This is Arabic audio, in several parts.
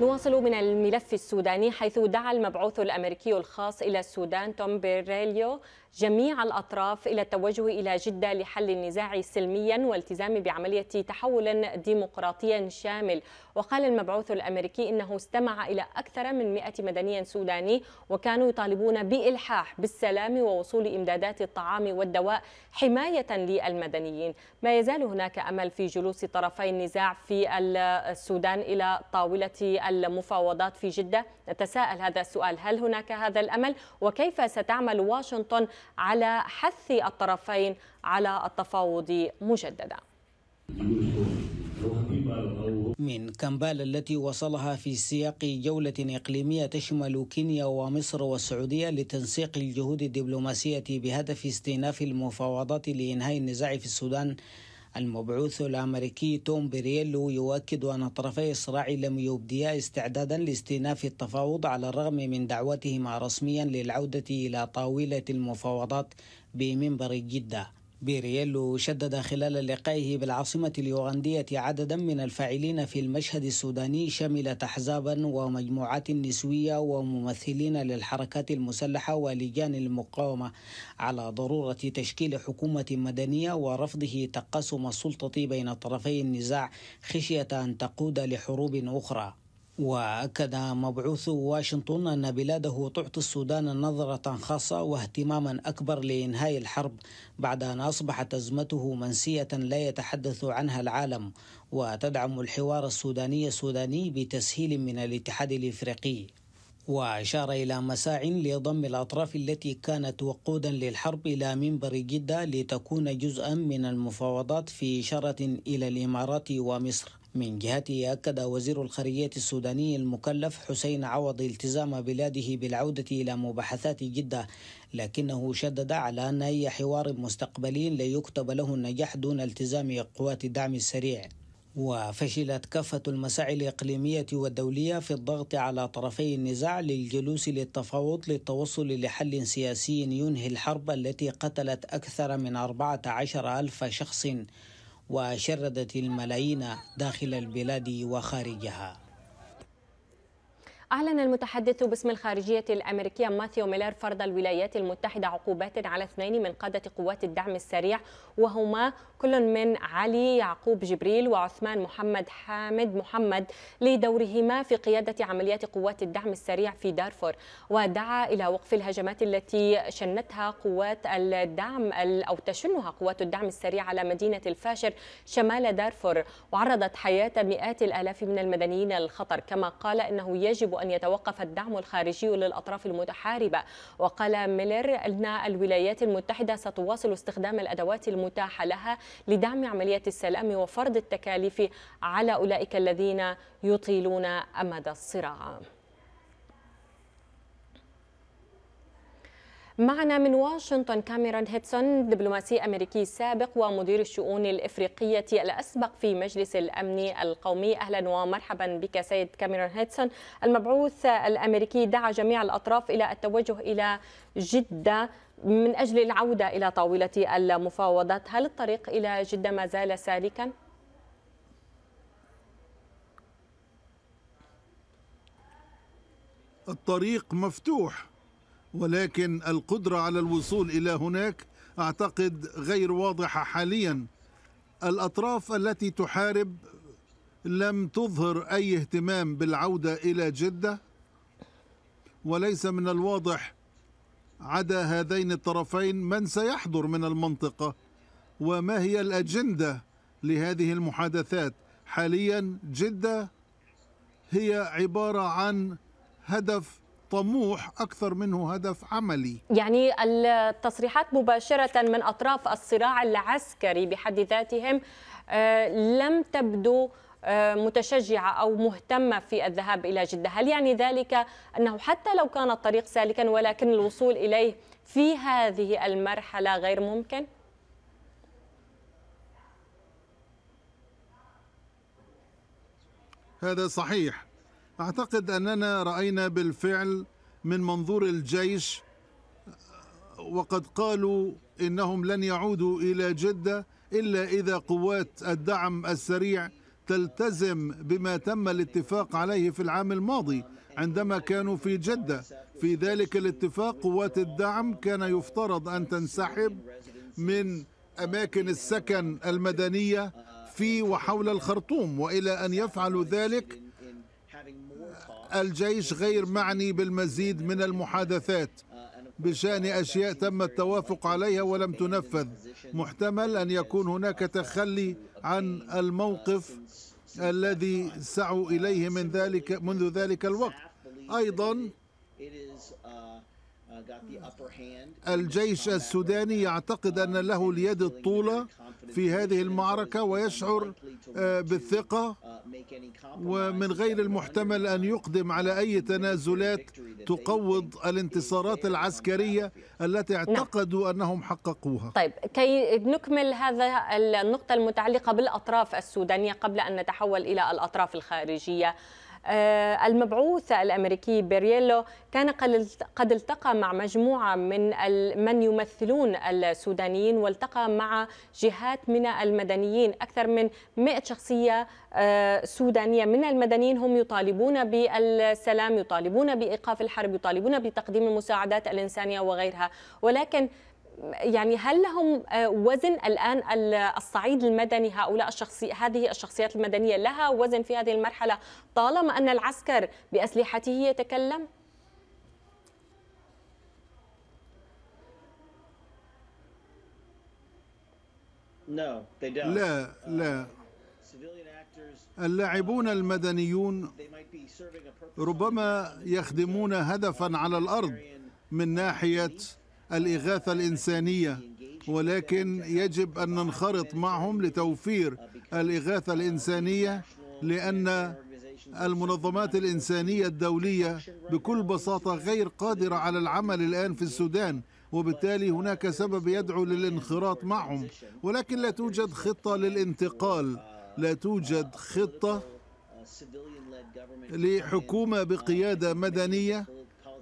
نواصل من الملف السوداني حيث دعا المبعوث الامريكي الخاص الى السودان توم بيريليو جميع الأطراف إلى التوجه إلى جدة لحل النزاع سلميا والتزام بعملية تحول ديمقراطي شامل وقال المبعوث الأمريكي إنه استمع إلى أكثر من 100 مدني سوداني وكانوا يطالبون بإلحاح بالسلام ووصول إمدادات الطعام والدواء حماية للمدنيين ما يزال هناك أمل في جلوس طرفي النزاع في السودان إلى طاولة المفاوضات في جدة نتساءل هذا السؤال هل هناك هذا الأمل وكيف ستعمل واشنطن على حث الطرفين على التفاوض مجددا من كامبالا التي وصلها في سياق جولة إقليمية تشمل كينيا ومصر والسعودية لتنسيق الجهود الدبلوماسية بهدف استئناف المفاوضات لإنهاء النزاع في السودان المبعوث الامريكي توم بريلو يؤكد ان طرفي الصراع لم يبديا استعدادا لاستئناف التفاوض على الرغم من دعوتهما رسميا للعوده الى طاوله المفاوضات بمنبر جده بيرييلو شدد خلال لقائه بالعاصمة اليوغندية عددا من الفاعلين في المشهد السوداني شملت أحزابا ومجموعات نسوية وممثلين للحركات المسلحة ولجان المقاومة على ضرورة تشكيل حكومة مدنية ورفضه تقاسم السلطة بين طرفي النزاع خشية أن تقود لحروب أخرى واكد مبعوث واشنطن ان بلاده تعطي السودان نظره خاصه واهتماما اكبر لانهاء الحرب بعد ان اصبحت ازمته منسيه لا يتحدث عنها العالم وتدعم الحوار السوداني السوداني بتسهيل من الاتحاد الافريقي وأشار إلى مساع لضم الأطراف التي كانت وقودا للحرب إلى منبر جدة لتكون جزءا من المفاوضات في إشارة إلى الإمارات ومصر من جهته أكد وزير الخارجية السوداني المكلف حسين عوض التزام بلاده بالعودة إلى مباحثات جدة لكنه شدد على أن أي حوار مستقبلي ليكتب له النجاح دون التزام قوات الدعم السريع وفشلت كافة المساعي الإقليمية والدولية في الضغط على طرفي النزاع للجلوس للتفاوض للتوصل لحل سياسي ينهي الحرب التي قتلت أكثر من 14 ألف شخص وشردت الملايين داخل البلاد وخارجها أعلن المتحدث باسم الخارجية الأمريكية ماثيو ميلر فرض الولايات المتحدة عقوبات على اثنين من قادة قوات الدعم السريع وهما كل من علي يعقوب جبريل وعثمان محمد حامد محمد لدورهما في قيادة عمليات قوات الدعم السريع في دارفور ودعا إلى وقف الهجمات التي شنتها قوات الدعم أو تشنها قوات الدعم السريع على مدينة الفاشر شمال دارفور وعرضت حياة مئات الآلاف من المدنيين للخطر كما قال إنه يجب أن يتوقف الدعم الخارجي للأطراف المتحاربة وقال ميلر أن الولايات المتحدة ستواصل استخدام الأدوات المتاحة لها لدعم عملية السلام وفرض التكاليف على أولئك الذين يطيلون أمد الصراع معنا من واشنطن كاميرون هيتسون دبلوماسي أمريكي سابق ومدير الشؤون الإفريقية الأسبق في مجلس الأمن القومي أهلا ومرحبا بك سيد كاميرون هيتسون المبعوث الأمريكي دعا جميع الأطراف إلى التوجه إلى جدة من أجل العودة إلى طاولة المفاوضات هل الطريق إلى جدة ما زال سالكا؟ الطريق مفتوح ولكن القدرة على الوصول إلى هناك أعتقد غير واضحة حاليا الأطراف التي تحارب لم تظهر أي اهتمام بالعودة إلى جدة وليس من الواضح عدا هذين الطرفين من سيحضر من المنطقة وما هي الأجندة لهذه المحادثات حاليا جدة هي عبارة عن هدف طموح اكثر منه هدف عملي يعني التصريحات مباشره من اطراف الصراع العسكري بحد ذاتهم آه، لم تبدو آه، متشجعة أو مهتمة في الذهاب إلى جدة هل يعني ذلك أنه حتى لو كان الطريق سالكا ولكن الوصول إليه في هذه المرحلة غير ممكن؟ هذا صحيح اعتقد اننا راينا بالفعل من منظور الجيش وقد قالوا انهم لن يعودوا الى جده الا اذا قوات الدعم السريع تلتزم بما تم الاتفاق عليه في العام الماضي عندما كانوا في جده في ذلك الاتفاق قوات الدعم كان يفترض ان تنسحب من اماكن السكن المدنيه في وحول الخرطوم والى ان يفعلوا ذلك الجيش غير معني بالمزيد من المحادثات بشان اشياء تم التوافق عليها ولم تنفذ محتمل ان يكون هناك تخلي عن الموقف الذي سعوا اليه من ذلك منذ ذلك الوقت ايضا الجيش السوداني يعتقد ان له اليد الطوله في هذه المعركه ويشعر آه، بالثقه ومن غير المحتمل أن يقدم على أي تنازلات تقوض الانتصارات العسكرية التي نعم. اعتقدوا أنهم حققوها طيب كي نكمل هذا النقطة المتعلقة بالأطراف السودانية قبل أن نتحول إلى الأطراف الخارجية آه، المبعوث الأمريكي بيرييلو كان قد التقى مع مجموعة من من يمثلون السودانيين والتقى مع جهات من المدنيين أكثر من 100 شخصية آه، سودانية من المدنيين هم يطالبون بالسلام يطالبون بإيقاف الحرب يطالبون بتقديم المساعدات الإنسانية وغيرها ولكن يعني هل لهم آه، وزن الان الصعيد المدني هؤلاء الشخصي هذه الشخصيات المدنيه لها وزن في هذه المرحله طالما ان العسكر باسلحته يتكلم؟ لا لا uh, uh, اللاعبون المدنيون ربما يخدمون هدفا على الارض من ناحيه الإغاثة الإنسانية ولكن يجب أن ننخرط معهم لتوفير الإغاثة الإنسانية لأن المنظمات الإنسانية الدولية بكل بساطة غير قادرة على العمل الآن في السودان وبالتالي هناك سبب يدعو للانخراط معهم ولكن لا توجد خطة للانتقال لا توجد خطة لحكومة بقيادة مدنية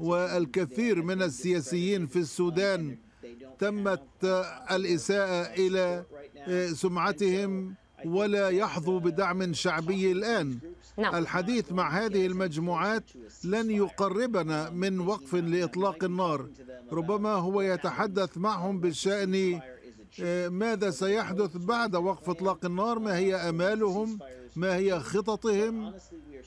والكثير من السياسيين في السودان تمت الإساءة إلى سمعتهم ولا يحظوا بدعم شعبي الآن نعم. الحديث مع هذه المجموعات لن يقربنا من وقف لإطلاق النار ربما هو يتحدث معهم بالشأن آه، ماذا سيحدث بعد وقف إطلاق النار ما هي أمالهم ما هي خططهم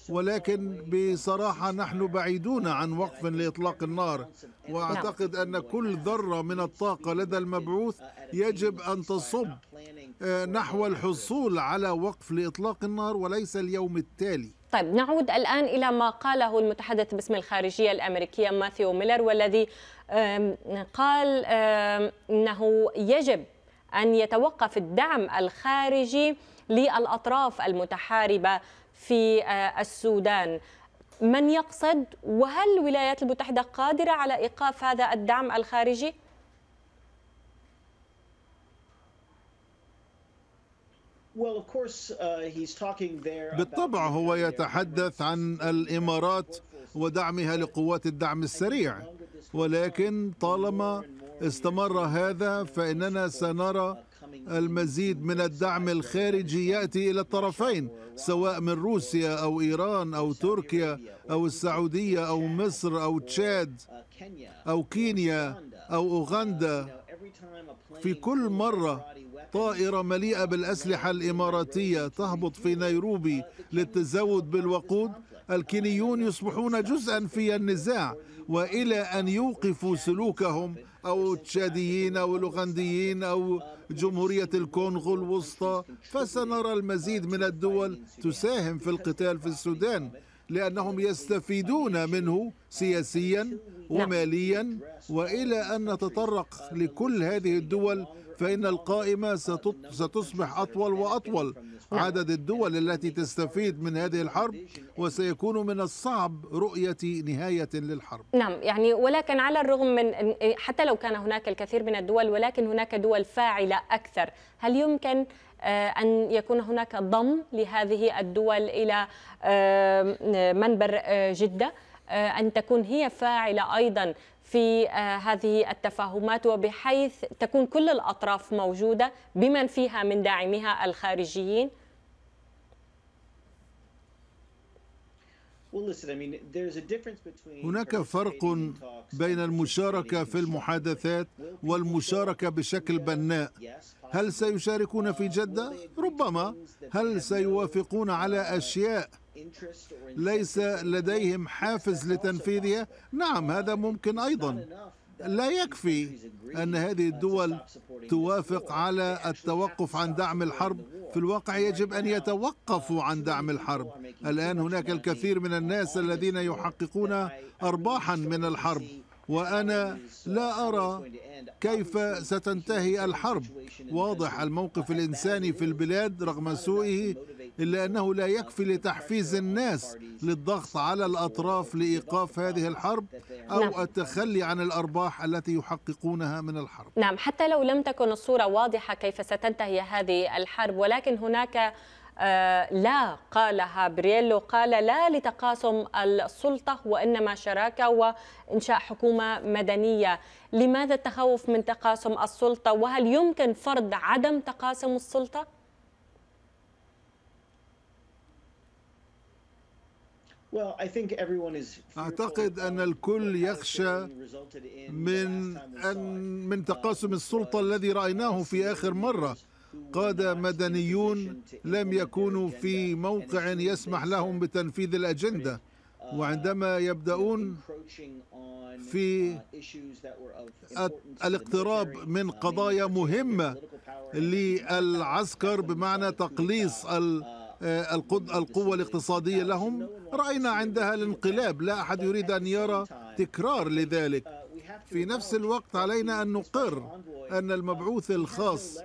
ولكن بصراحة نحن بعيدون عن وقف لإطلاق النار وأعتقد أن كل ذرة من الطاقة لدى المبعوث يجب أن تصب آه، نحو الحصول على وقف لإطلاق النار وليس اليوم التالي طيب نعود الآن إلى ما قاله المتحدث باسم الخارجية الأمريكية ماثيو ميلر والذي قال أنه يجب أن يتوقف الدعم الخارجي للأطراف المتحاربة في آه، السودان من يقصد وهل الولايات المتحدة قادرة على إيقاف هذا الدعم الخارجي؟ uh, بالطبع هو يتحدث عن الإمارات ودعمها لقوات الدعم السريع ولكن طالما استمر هذا فإننا سنرى المزيد من الدعم الخارجي ياتي الى الطرفين سواء من روسيا او ايران او تركيا او السعوديه او مصر او تشاد او كينيا او اوغندا في كل مره طائره مليئه بالاسلحه الاماراتيه تهبط في نيروبي للتزود بالوقود الكينيون يصبحون جزءا في النزاع والى ان يوقفوا سلوكهم او تشاديين او لوغنديين او جمهوريه الكونغو الوسطى فسنرى المزيد من الدول تساهم في القتال في السودان لأنهم يستفيدون منه سياسيا نعم. وماليا وإلى أن نتطرق لكل هذه الدول فإن القائمة ستصبح أطول وأطول عدد الدول التي تستفيد من هذه الحرب وسيكون من الصعب رؤية نهاية للحرب نعم يعني ولكن على الرغم من حتى لو كان هناك الكثير من الدول ولكن هناك دول فاعلة أكثر هل يمكن آه، أن يكون هناك ضم لهذه الدول إلى آه، منبر آه، جدة أن تكون هي فاعلة أيضا في هذه التفاهمات وبحيث تكون كل الأطراف موجودة بمن فيها من داعمها الخارجيين هناك فرق بين المشاركة في المحادثات والمشاركة بشكل بناء هل سيشاركون في uh, جدة؟ ربما هل سيوافقون على uh, أشياء ليس لديهم حافز لتنفيذها؟ نعم هذا uh, ممكن أيضا لا يكفي أن هذه الدول توافق على التوقف عن دعم الحرب في الواقع يجب أن يتوقفوا عن دعم الحرب الآن هناك الكثير من الناس الذين يحققون أرباحا من الحرب وأنا لا أرى كيف ستنتهي الحرب واضح الموقف الإنساني في البلاد رغم سوئه إلا أنه لا يكفي لتحفيز الناس للضغط على الأطراف لإيقاف هذه الحرب أو نعم. التخلي عن الأرباح التي يحققونها من الحرب نعم حتى لو لم تكن الصورة واضحة كيف ستنتهي هذه الحرب ولكن هناك آه، لا قالها برييلو قال لا لتقاسم السلطة وإنما شراكة وإنشاء حكومة مدنية لماذا التخوف من تقاسم السلطة وهل يمكن فرض عدم تقاسم السلطة؟ أعتقد أن الكل يخشى من أن من تقاسم السلطة الذي رأيناه في آخر مرة قاد مدنيون لم يكونوا في موقع يسمح لهم بتنفيذ الأجندة uh, وعندما يبدأون في uh, الاقتراب من uh, قضايا مهمة للعسكر بمعنى تقليص ال آه، القوة الاقتصادية لهم رأينا عندها الانقلاب لا أحد يريد أن يرى تكرار لذلك في نفس الوقت علينا أن نقر أن المبعوث الخاص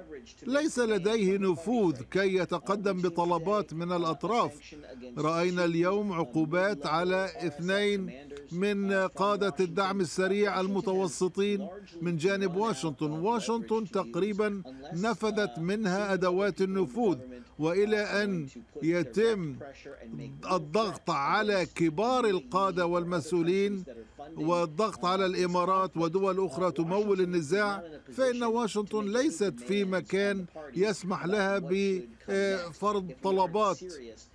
ليس لديه نفوذ كي يتقدم بطلبات من الأطراف رأينا اليوم عقوبات على اثنين من قادة الدعم السريع المتوسطين من جانب واشنطن واشنطن تقريبا نفذت منها أدوات النفوذ وإلى أن يتم الضغط على كبار القادة والمسؤولين والضغط على الإمارات ودول أخرى تمول النزاع فإن واشنطن ليست في مكان يسمح لها بفرض طلبات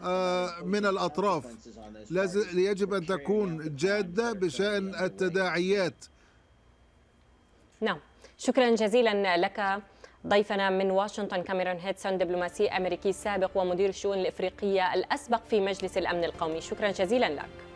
آه، من الأطراف يجب أن تكون جادة بشأن التداعيات نعم شكرا جزيلا لك ضيفنا من واشنطن كاميرون هيدسون دبلوماسي أمريكي سابق ومدير الشؤون الإفريقية الأسبق في مجلس الأمن القومي شكرا جزيلا لك